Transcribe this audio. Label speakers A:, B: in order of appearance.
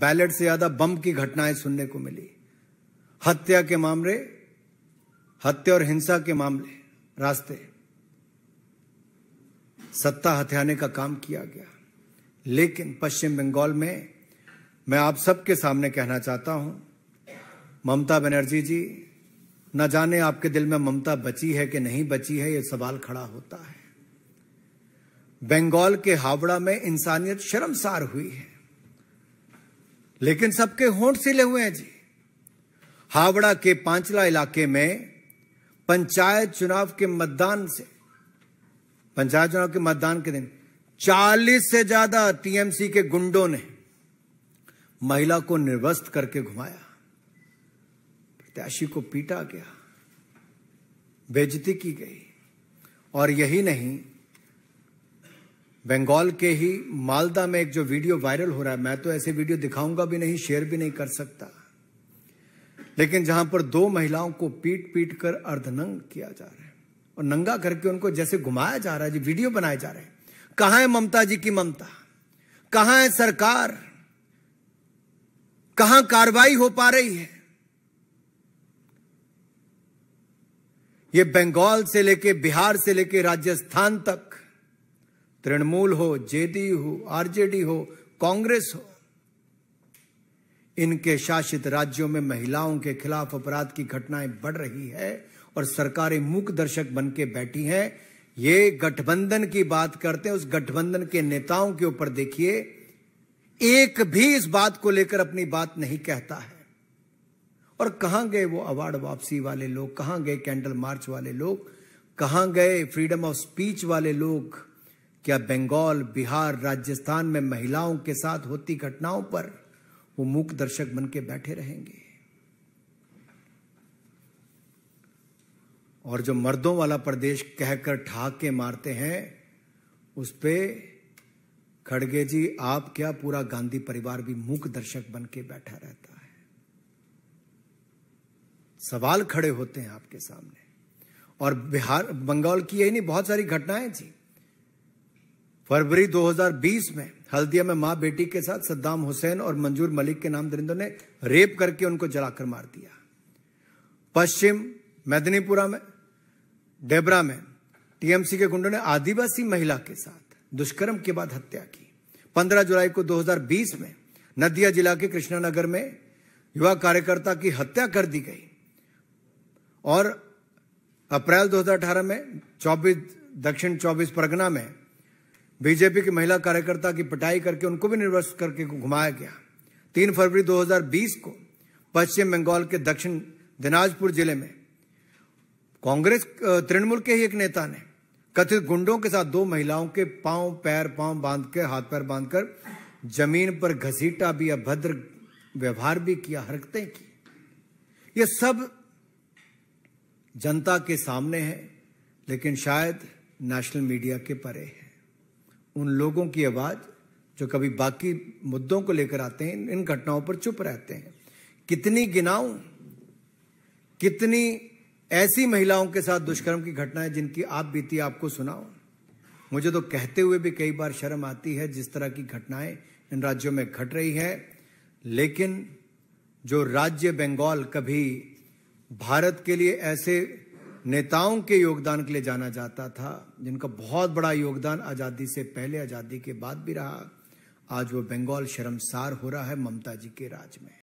A: ballot से ज्यादा बम की घटनाएं सुनने को मिली हत्या के मामले हत्या और हिंसा के मामले रास्ते सत्ता हथियाने का काम किया गया लेकिन पश्चिम बंगाल में मैं आप सबके सामने कहना चाहता हूं ममता बनर्जी जी न जाने आपके दिल में ममता बची है कि नहीं बची है यह सवाल खड़ा होता है बंगाल के हावड़ा में इंसानियत शर्मसार हुई है लेकिन सबके होंठ सिले हुए हैं जी हावड़ा के पांचला इलाके में पंचायत चुनाव के मतदान से पंचायत चुनाव के मतदान के दिन 40 से ज्यादा टीएमसी के गुंडों ने महिला को निर्वस्त करके घुमाया प्रत्याशी को पीटा गया बेजती की गई और यही नहीं बंगाल के ही मालदा में एक जो वीडियो वायरल हो रहा है मैं तो ऐसे वीडियो दिखाऊंगा भी नहीं शेयर भी नहीं कर सकता लेकिन जहां पर दो महिलाओं को पीट पीट कर अर्धनंग किया जा रहा है और नंगा करके उनको जैसे घुमाया जा रहा है जी वीडियो बनाए जा रहे हैं कहां है ममता जी की ममता कहां है सरकार कहां कार्रवाई हो पा रही है ये बंगाल से लेके बिहार से लेके राजस्थान तक तृणमूल हो जेडीयू हो आरजेडी हो कांग्रेस हो इनके शासित राज्यों में महिलाओं के खिलाफ अपराध की घटनाएं बढ़ रही है और सरकारें मूक दर्शक बन के बैठी हैं ये गठबंधन की बात करते हैं उस गठबंधन के नेताओं के ऊपर देखिए एक भी इस बात को लेकर अपनी बात नहीं कहता है और कहां गए वो अवार्ड वापसी वाले लोग कहां गए कैंडल मार्च वाले लोग कहां गए फ्रीडम ऑफ स्पीच वाले लोग क्या बंगाल बिहार राजस्थान में महिलाओं के साथ होती घटनाओं पर वो मूक दर्शक बन के बैठे रहेंगे और जो मर्दों वाला प्रदेश कहकर ठाके मारते हैं उस पर खड़गे जी आप क्या पूरा गांधी परिवार भी मूक दर्शक बन के बैठा रहता है सवाल खड़े होते हैं आपके सामने और बिहार बंगाल की यही नहीं बहुत सारी घटनाएं थी फरवरी 2020 में हल्दिया में मां बेटी के साथ सद्दाम हुसैन और मंजूर मलिक के नाम दरिंदों ने रेप करके उनको जलाकर मार दिया पश्चिम मेदनीपुरा में डेबरा में टीएमसी के गुंडों ने आदिवासी महिला के साथ दुष्कर्म के बाद हत्या की 15 जुलाई को 2020 में नदिया जिला के कृष्णानगर में युवा कार्यकर्ता की हत्या कर दी गई और अप्रैल 2018 में 24 दक्षिण 24 परगना में बीजेपी की महिला कार्यकर्ता की पिटाई करके उनको भी निर्वस्त करके घुमाया गया तीन फरवरी 2020 को पश्चिम बंगाल के दक्षिण दिनाजपुर जिले में कांग्रेस तृणमूल के ही एक नेता ने कथित गुंडों के साथ दो महिलाओं के पांव पैर पांव बांध के हाथ पैर बांधकर जमीन पर घसीटा भी अभद्र व्यवहार भी किया हरकतें की यह सब जनता के सामने है लेकिन शायद नेशनल मीडिया के परे है उन लोगों की आवाज़ जो कभी बाकी मुद्दों को लेकर आते हैं इन घटनाओं पर चुप रहते हैं कितनी गिनाऊं कितनी ऐसी महिलाओं के साथ दुष्कर्म की घटनाएं जिनकी आप बीती आपको सुनाओ मुझे तो कहते हुए भी कई बार शर्म आती है जिस तरह की घटनाएं इन राज्यों में घट रही है लेकिन जो राज्य बंगाल कभी भारत के लिए ऐसे नेताओं के योगदान के लिए जाना जाता था जिनका बहुत बड़ा योगदान आज़ादी से पहले आज़ादी के बाद भी रहा आज वो बंगाल शर्मसार हो रहा है ममता जी के राज में